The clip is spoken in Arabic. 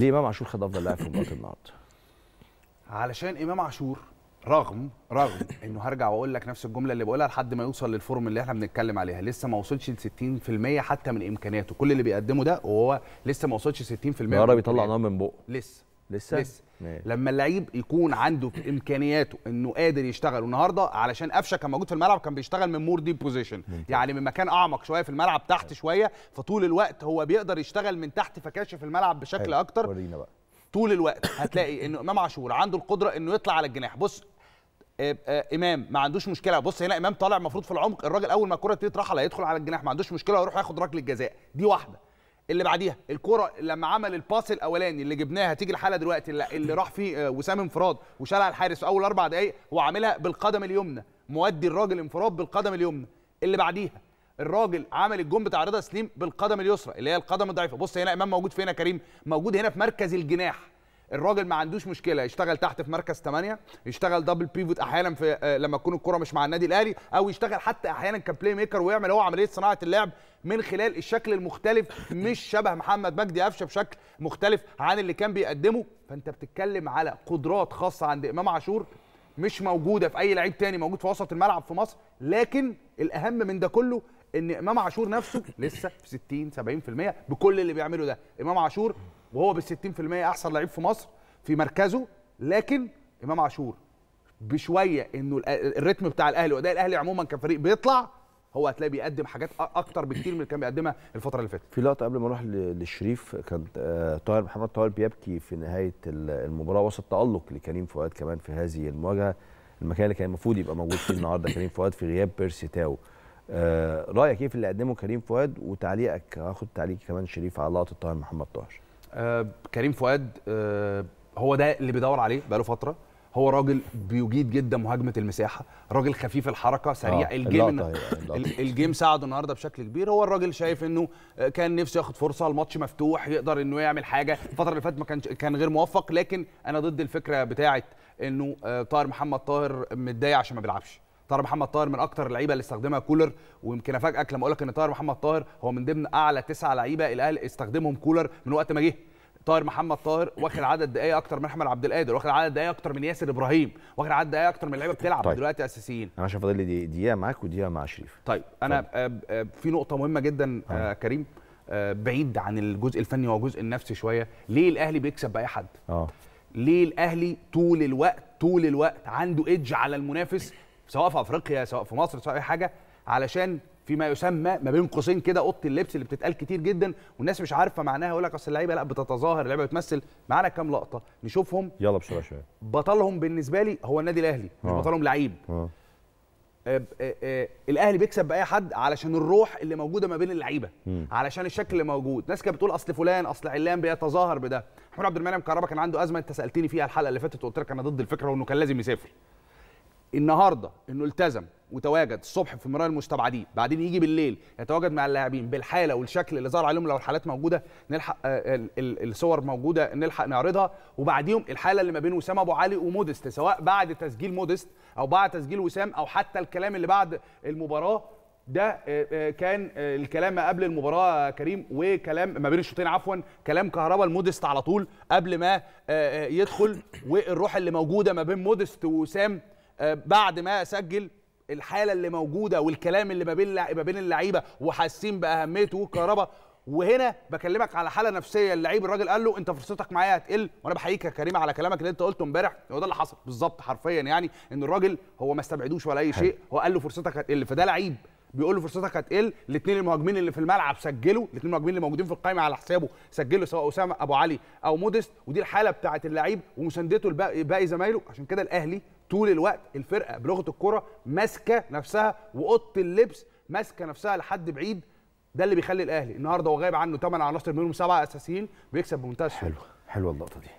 ليه امام عاشور خد افضل لاعب في مباراه النهارده؟ علشان امام عاشور رغم رغم انه هرجع واقول لك نفس الجمله اللي بقولها لحد ما يوصل للفورم اللي احنا بنتكلم عليها لسه ما وصلش ل 60% حتى من امكانياته كل اللي بيقدمه ده وهو لسه ما وصلش 60% النهارده بيطلع نار من بقه لسه لسه لسه لما اللعيب يكون عنده في امكانياته انه قادر يشتغل النهارده علشان قفشه كان موجود في الملعب كان بيشتغل من مور ديب بوزيشن يعني من مكان اعمق شويه في الملعب تحت شويه فطول الوقت هو بيقدر يشتغل من تحت فكاشف الملعب بشكل اكتر ورينا بقى طول الوقت هتلاقي انه امام عاشور عنده القدره انه يطلع على الجناح بص آه، آه، امام ما عندوش مشكله بص هنا امام طالع المفروض في العمق الراجل اول ما الكره تترحل هيدخل على الجناح ما عندوش مشكله يروح ياخد ركله جزاء دي واحده اللي بعديها الكرة لما عمل الباس الاولاني اللي جبناها هتيجي الحاله دلوقتي اللي راح فيه آه، وسام انفراد وشالها الحارس في اول اربع دقائق هو عاملها بالقدم اليمنى مودي الراجل انفراد بالقدم اليمنى اللي بعديها الراجل عمل الجون بتاع رضا سليم بالقدم اليسرى اللي هي القدم الضعيفه بص هنا امام موجود فين يا كريم موجود هنا في مركز الجناح الراجل ما عندوش مشكله يشتغل تحت في مركز 8 يشتغل دبل بيفوت احيانا في آه، لما تكون الكره مش مع النادي الاهلي او يشتغل حتى احيانا كبلاي ميكر ويعمل هو عمليه صناعه اللعب من خلال الشكل المختلف مش شبه محمد مجدي قفشه بشكل مختلف عن اللي كان بيقدمه فانت بتتكلم على قدرات خاصه عند امام عاشور مش موجوده في اي لعيب تاني موجود في وسط الملعب في مصر لكن الاهم من ده كله ان امام عاشور نفسه لسه في 60 70% بكل اللي بيعمله ده امام عاشور وهو بال 60% احسن لعيب في مصر في مركزه لكن امام عاشور بشويه انه الريتم بتاع الاهلي واداء الاهلي عموما كفريق بيطلع هو هتلاقيه بيقدم حاجات اكتر بكتير من اللي كان بيقدمها الفتره اللي فاتت في لقطه قبل ما اروح للشريف كان آه، طاهر محمد طاهر بيبكي في نهايه المباراه وسط تالق لكريم فؤاد كمان في هذه المواجهه المكان اللي كان المفروض يبقى موجود فيه النهارده كريم فؤاد في غياب بيرسي تاو آه، رايك ايه في اللي قدمه كريم فؤاد وتعليقك هاخد تعليق كمان شريف على لقطه طاهر محمد طاهر آه، كريم فؤاد آه، هو ده اللي بيدور عليه بقاله فتره هو راجل بيجيد جدا مهاجمه المساحه راجل خفيف الحركه سريع آه. الجيم اللقطة الجيم ساعده النهارده بشكل كبير هو الراجل شايف انه كان نفسه ياخد فرصه الماتش مفتوح يقدر انه يعمل حاجه الفتره اللي فاتت ما كانش كان غير موفق لكن انا ضد الفكره بتاعه انه آه، طاهر محمد طاهر متضايق عشان ما بيلعبش طاهر محمد طاهر من اكتر اللعيبه اللي استخدمها كولر ويمكن افاجئك لما اقول لك ان طاهر محمد طاهر هو من ضمن اعلى تسعة لعيبه الاهلي استخدمهم كولر من وقت ما جه طاهر محمد طاهر واخد عدد دقائق اكتر من احمد عبد القادر واخد عدد دقائق اكتر من ياسر ابراهيم واخد عدد دقائق اكتر من اللعيبه بتلعب طيب. دلوقتي اساسيين انا عشان فاضل لي دقيقه معاك ودقيقه مع شريف طيب انا طيب. في نقطه مهمه جدا آه. آه. كريم بعيد عن الجزء الفني والجزء النفسي شويه ليه الاهلي بيكسب باي حد اه ليه الاهلي طول الوقت طول الوقت عنده ايدج على المنافس سواء في افريقيا سواء في مصر سواء اي حاجه علشان فيما يسمى ما بين قوسين كده اوضه اللبس اللي بتتقال كتير جدا والناس مش عارفه معناها يقول لك اصل اللعيبه لا بتتظاهر اللعيبه بتمثل معانا كام لقطه نشوفهم يلا بسرعه شويه بطلهم بالنسبه لي هو النادي الاهلي مش آه. بطلهم لعيب آه. آه،, آه،, آه، الاهلي بيكسب باي حد علشان الروح اللي موجوده ما بين اللعيبه علشان الشكل اللي موجود ناس كانت بتقول اصل فلان اصل علان بيتظاهر بده محمود عبد المنعم كهربا كان عنده ازمه انت سالتني فيها الحلقه اللي فاتت وقلت لك انا ضد الفكره وانه كان لازم يسافر النهارده انه التزم وتواجد الصبح في مرايا المستبعدين بعدين يجي بالليل يتواجد مع اللاعبين بالحاله والشكل اللي ظهر عليهم لو الحالات موجوده نلحق آه، الصور موجوده نلحق نعرضها وبعديهم الحاله اللي ما بين وسام ابو علي وموديست سواء بعد تسجيل موديست او بعد تسجيل وسام او حتى الكلام اللي بعد المباراه ده آه، آه، كان الكلام ما قبل المباراه كريم وكلام ما بين الشوطين عفوا كلام كهربا لموديست على طول قبل ما يدخل والروح اللي موجوده ما بين موديست وسام آه، بعد ما سجل الحاله اللي موجوده والكلام اللي ما بين ما بين اللعيبه وحاسين باهميته وكهرباء وهنا بكلمك على حاله نفسيه اللعيب الراجل قال له انت فرصتك معايا هتقل وانا بحييك يا كريم على كلامك اللي انت قلته امبارح هو ده اللي حصل بالظبط حرفيا يعني ان الراجل هو ما استبعدوش ولا اي شيء هو قال له فرصتك هتقل فده لعيب بيقول له فرصتك هتقل الاثنين المهاجمين اللي في الملعب سجلوا الاثنين المهاجمين اللي موجودين في القائمه على حسابه سجلوا سواء اسامه ابو علي او مودست ودي الحاله بتاعه اللعيب ومساندته لباقي زمايله عشان كده الاهلي طول الوقت الفرقه بلغه الكره ماسكه نفسها واوضه اللبس ماسكه نفسها لحد بعيد ده اللي بيخلي الاهلي النهارده هو غايب عنه 8 عناصر منهم سبعه اساسيين بيكسب بمنتهى حلو حلوه اللقطه دي